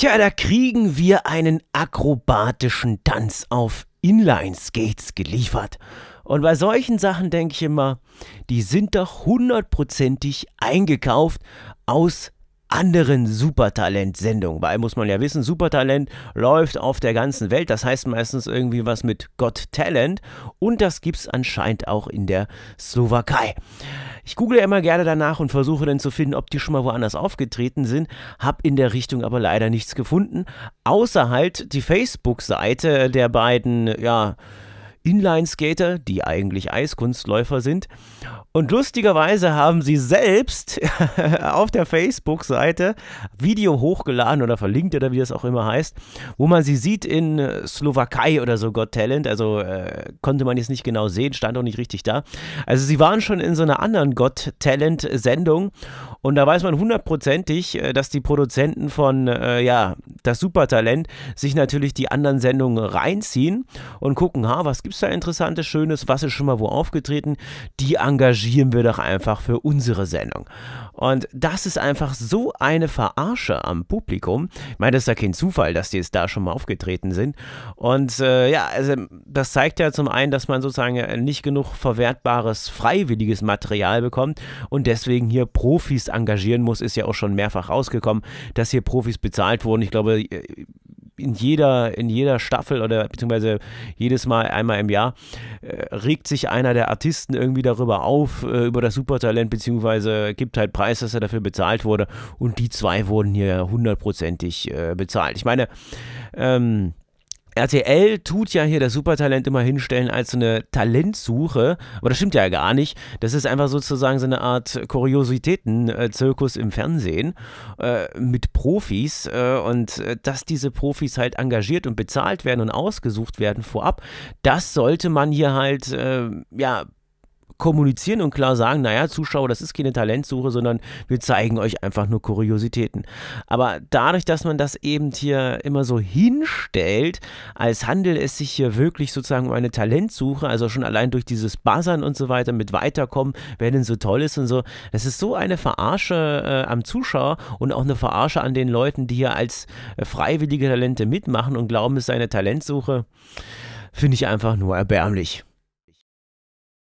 Tja, da kriegen wir einen akrobatischen Tanz auf Inline-Skates geliefert. Und bei solchen Sachen denke ich immer, die sind doch hundertprozentig eingekauft aus anderen Supertalent-Sendung. Weil muss man ja wissen, Supertalent läuft auf der ganzen Welt. Das heißt meistens irgendwie was mit Got Talent. Und das gibt es anscheinend auch in der Slowakei. Ich google immer gerne danach und versuche dann zu finden, ob die schon mal woanders aufgetreten sind. Hab in der Richtung aber leider nichts gefunden. Außer halt die Facebook-Seite der beiden, ja, Inline-Skater, die eigentlich Eiskunstläufer sind. Und lustigerweise haben sie selbst auf der Facebook-Seite Video hochgeladen oder verlinkt oder wie das auch immer heißt, wo man sie sieht in äh, Slowakei oder so Got Talent. Also äh, konnte man jetzt nicht genau sehen, stand auch nicht richtig da. Also sie waren schon in so einer anderen Got Talent-Sendung und da weiß man hundertprozentig, äh, dass die Produzenten von äh, ja, das Supertalent sich natürlich die anderen Sendungen reinziehen und gucken, ha, was gibt es da interessantes, schönes, was ist schon mal wo aufgetreten, die engagieren wir doch einfach für unsere Sendung. Und das ist einfach so eine Verarsche am Publikum. Ich meine, das ist ja kein Zufall, dass die jetzt da schon mal aufgetreten sind. Und äh, ja, also das zeigt ja zum einen, dass man sozusagen nicht genug verwertbares, freiwilliges Material bekommt und deswegen hier Profis engagieren muss, ist ja auch schon mehrfach rausgekommen, dass hier Profis bezahlt wurden. Ich glaube, glaube, äh, in jeder, in jeder Staffel oder beziehungsweise jedes Mal einmal im Jahr äh, regt sich einer der Artisten irgendwie darüber auf, äh, über das Supertalent, beziehungsweise gibt halt Preis, dass er dafür bezahlt wurde. Und die zwei wurden hier hundertprozentig äh, bezahlt. Ich meine, ähm, RTL tut ja hier das Supertalent immer hinstellen als so eine Talentsuche, aber das stimmt ja gar nicht. Das ist einfach sozusagen so eine Art Kuriositäten-Zirkus im Fernsehen äh, mit Profis äh, und äh, dass diese Profis halt engagiert und bezahlt werden und ausgesucht werden vorab, das sollte man hier halt äh, ja kommunizieren und klar sagen, naja, Zuschauer, das ist keine Talentsuche, sondern wir zeigen euch einfach nur Kuriositäten. Aber dadurch, dass man das eben hier immer so hinstellt, als handelt es sich hier wirklich sozusagen um eine Talentsuche, also schon allein durch dieses Buzzern und so weiter mit weiterkommen, wer denn so toll ist und so, das ist so eine Verarsche äh, am Zuschauer und auch eine Verarsche an den Leuten, die hier als äh, freiwillige Talente mitmachen und glauben, es sei eine Talentsuche, finde ich einfach nur erbärmlich.